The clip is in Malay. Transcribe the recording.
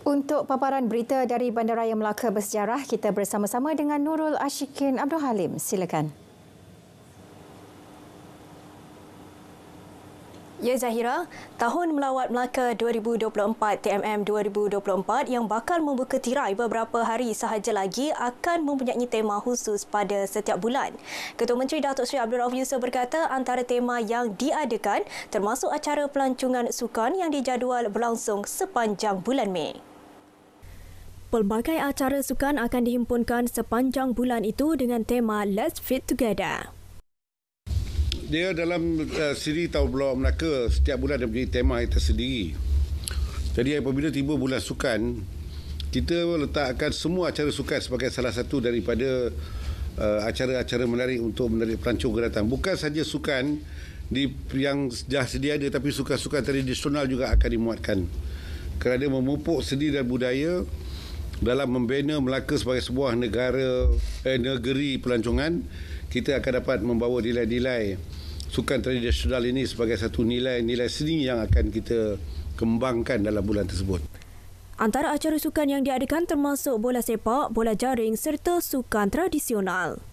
Untuk paparan berita dari Bandaraya Melaka Bersejarah, kita bersama-sama dengan Nurul Ashikin Abdul Halim. Silakan. Ya Zahira, tahun melawat Melaka 2024 TMM 2024 yang bakal membuka tirai beberapa hari sahaja lagi akan mempunyai tema khusus pada setiap bulan. Ketua Menteri Datuk Seri Abdul Rauf Yusof berkata antara tema yang diadakan termasuk acara pelancongan sukan yang dijadual berlangsung sepanjang bulan Mei. Pelbagai acara sukan akan dihimpunkan sepanjang bulan itu dengan tema Let's Fit Together. Dia dalam uh, siri Tau Blok Melaka, setiap bulan ada punya tema yang tersendiri. Jadi apabila tiba bulan sukan, kita letakkan semua acara sukan sebagai salah satu daripada uh, acara-acara menarik untuk menarik pelancong ke datang. Bukan saja sukan di, yang dah sedia ada tapi sukan-sukan tradisional juga akan dimuatkan. Kerana memupuk sedih dan budaya, dalam membina Melaka sebagai sebuah negara eh, negeri pelancongan kita akan dapat membawa nilai-nilai sukan tradisional ini sebagai satu nilai-nilai seni yang akan kita kembangkan dalam bulan tersebut. Antara acara sukan yang diadakan termasuk bola sepak, bola jaring serta sukan tradisional.